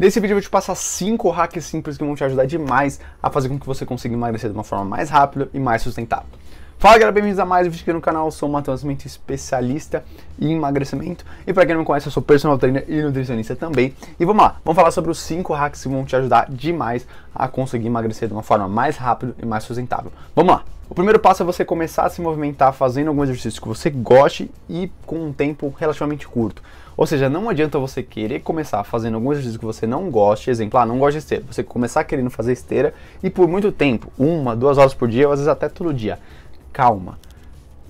Nesse vídeo eu vou te passar 5 hacks simples que vão te ajudar demais a fazer com que você consiga emagrecer de uma forma mais rápida e mais sustentável. Fala galera, bem-vindos a mais um vídeo aqui no canal, eu sou o Matheus Mente, especialista em emagrecimento e para quem não me conhece, eu sou personal trainer e nutricionista também. E vamos lá, vamos falar sobre os 5 hacks que vão te ajudar demais a conseguir emagrecer de uma forma mais rápida e mais sustentável. Vamos lá! O primeiro passo é você começar a se movimentar fazendo algum exercício que você goste e com um tempo relativamente curto. Ou seja, não adianta você querer começar fazendo algum exercício que você não goste, exemplo, ah, não gosta de esteira. Você começar querendo fazer esteira e por muito tempo, uma, duas horas por dia, ou às vezes até todo dia. Calma,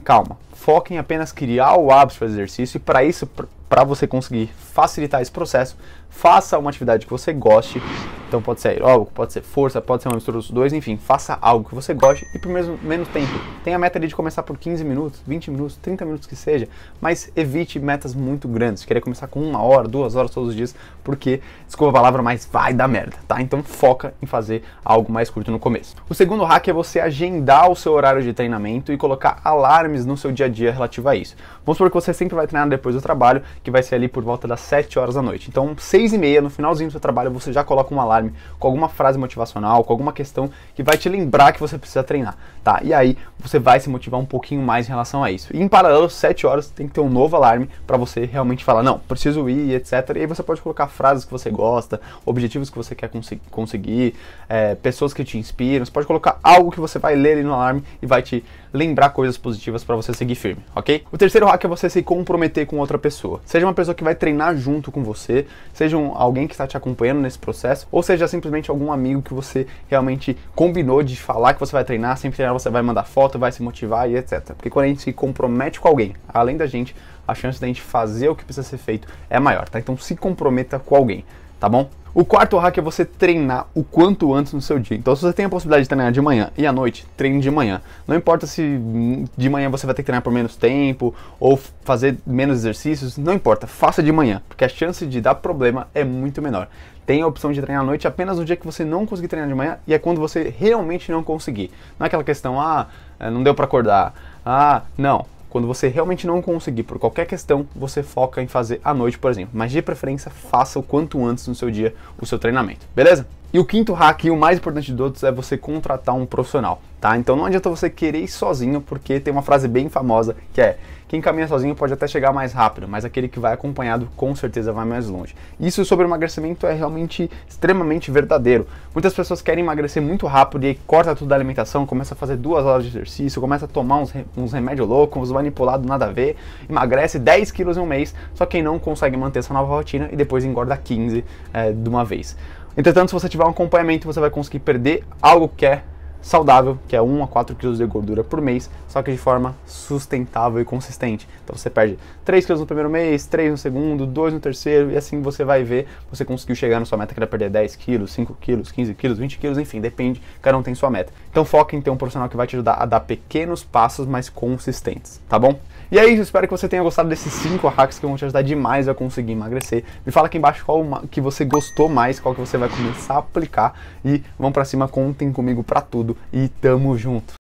calma. Foque em apenas criar o hábito de fazer exercício e para isso para você conseguir facilitar esse processo, faça uma atividade que você goste. Então pode ser aeróbico, pode ser força, pode ser uma mistura dos dois, enfim, faça algo que você goste e por mesmo, menos tempo. Tenha a meta ali de começar por 15 minutos, 20 minutos, 30 minutos que seja, mas evite metas muito grandes. Querer começar com uma hora, duas horas todos os dias, porque, desculpa a palavra, mas vai dar merda, tá? Então foca em fazer algo mais curto no começo. O segundo hack é você agendar o seu horário de treinamento e colocar alarmes no seu dia a dia relativo a isso. Vamos supor que você sempre vai treinar depois do trabalho que vai ser ali por volta das 7 horas da noite. Então, 6 e meia, no finalzinho do seu trabalho, você já coloca um alarme com alguma frase motivacional, com alguma questão que vai te lembrar que você precisa treinar, tá? E aí, você vai se motivar um pouquinho mais em relação a isso. E em paralelo, 7 horas, tem que ter um novo alarme para você realmente falar, não, preciso ir, etc. E aí você pode colocar frases que você gosta, objetivos que você quer cons conseguir, é, pessoas que te inspiram, você pode colocar algo que você vai ler ali no alarme e vai te lembrar coisas positivas para você seguir firme, ok? O terceiro hack é você se comprometer com outra pessoa seja uma pessoa que vai treinar junto com você, seja um, alguém que está te acompanhando nesse processo, ou seja simplesmente algum amigo que você realmente combinou de falar que você vai treinar, sempre treinar você vai mandar foto, vai se motivar e etc. Porque quando a gente se compromete com alguém, além da gente, a chance da gente fazer o que precisa ser feito é maior, tá? Então se comprometa com alguém tá bom? O quarto hack é você treinar o quanto antes no seu dia. Então, se você tem a possibilidade de treinar de manhã e à noite, treine de manhã. Não importa se hum, de manhã você vai ter que treinar por menos tempo ou fazer menos exercícios, não importa, faça de manhã, porque a chance de dar problema é muito menor. Tem a opção de treinar à noite apenas no dia que você não conseguir treinar de manhã e é quando você realmente não conseguir. Não é aquela questão, ah, eh, não deu para acordar, ah, não. Quando você realmente não conseguir por qualquer questão, você foca em fazer à noite, por exemplo. Mas de preferência, faça o quanto antes no seu dia o seu treinamento. Beleza? E o quinto hack, e o mais importante de todos, é você contratar um profissional, tá? Então não adianta você querer ir sozinho, porque tem uma frase bem famosa que é: quem caminha sozinho pode até chegar mais rápido, mas aquele que vai acompanhado com certeza vai mais longe. Isso sobre emagrecimento é realmente extremamente verdadeiro. Muitas pessoas querem emagrecer muito rápido e corta tudo da alimentação, começa a fazer duas horas de exercício, começa a tomar uns, uns remédios loucos, uns manipulados nada a ver, emagrece 10 quilos em um mês, só quem não consegue manter essa nova rotina e depois engorda 15 é, eh, de uma vez. Entretanto, se você tiver um acompanhamento, você vai conseguir perder algo que é saudável, que é 1 a 4 kg de gordura por mês, só que de forma sustentável e consistente. Então você perde 3 kg no primeiro mês, 3 no segundo, 2 no terceiro, e assim você vai ver, você conseguiu chegar na sua meta que era perder 10 kg, 5 kg, 15 kg, 20 kg, enfim, depende, cada um tem sua meta. Então foca em ter um profissional que vai te ajudar a dar pequenos passos, mas consistentes, tá bom? E é isso, espero que você tenha gostado desses 5 hacks que vão te ajudar demais a conseguir emagrecer. Me fala aqui embaixo qual que você gostou mais, qual que você vai começar a aplicar. E vamos pra cima, contem comigo pra tudo e tamo junto.